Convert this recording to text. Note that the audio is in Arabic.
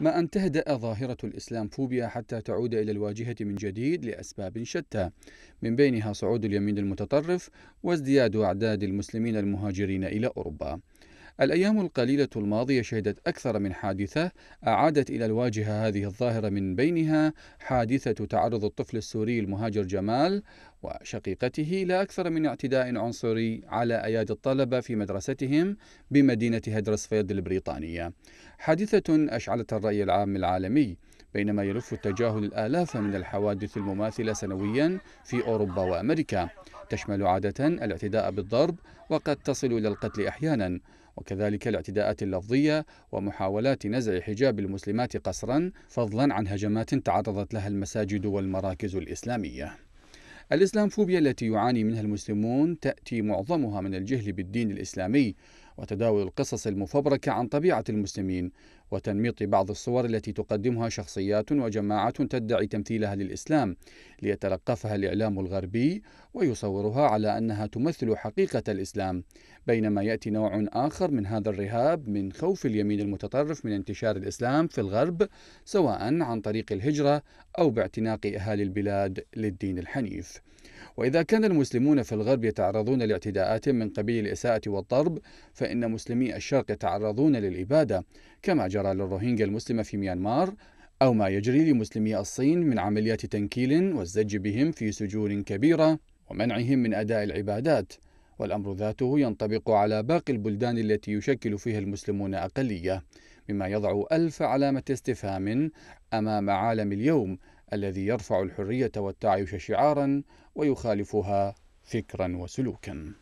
ما أن تهدأ ظاهرة الإسلام فوبيا حتى تعود إلى الواجهة من جديد لأسباب شتى من بينها صعود اليمين المتطرف وازدياد أعداد المسلمين المهاجرين إلى أوروبا الأيام القليلة الماضية شهدت أكثر من حادثة أعادت إلى الواجهة هذه الظاهرة من بينها حادثة تعرض الطفل السوري المهاجر جمال وشقيقته إلى أكثر من اعتداء عنصري على أيادي الطلبة في مدرستهم بمدينة هدرسفيلد البريطانية حادثة أشعلت الرأي العام العالمي بينما يلف التجاهل الآلاف من الحوادث المماثلة سنويا في أوروبا وأمريكا تشمل عادة الاعتداء بالضرب وقد تصل إلى القتل أحيانا وكذلك الاعتداءات اللفظية ومحاولات نزع حجاب المسلمات قصرا فضلا عن هجمات تعرضت لها المساجد والمراكز الإسلامية الإسلامفوبيا التي يعاني منها المسلمون تأتي معظمها من الجهل بالدين الإسلامي وتداول القصص المفبركة عن طبيعة المسلمين وتنميط بعض الصور التي تقدمها شخصيات وجماعات تدعي تمثيلها للإسلام ليتلقفها الإعلام الغربي ويصورها على أنها تمثل حقيقة الإسلام بينما يأتي نوع آخر من هذا الرهاب من خوف اليمين المتطرف من انتشار الإسلام في الغرب سواء عن طريق الهجرة أو باعتناق أهالي البلاد للدين الحنيف وإذا كان المسلمون في الغرب يتعرضون لاعتداءات من قبيل الإساءة والضرب فإن مسلمي الشرق يتعرضون للإبادة كما جرى للروهينجا المسلمة في ميانمار أو ما يجري لمسلمي الصين من عمليات تنكيل والزج بهم في سجون كبيرة ومنعهم من أداء العبادات والأمر ذاته ينطبق على باقي البلدان التي يشكل فيها المسلمون أقلية مما يضع ألف علامة استفهام أمام عالم اليوم الذي يرفع الحرية والتعايش شعارا ويخالفها فكرا وسلوكا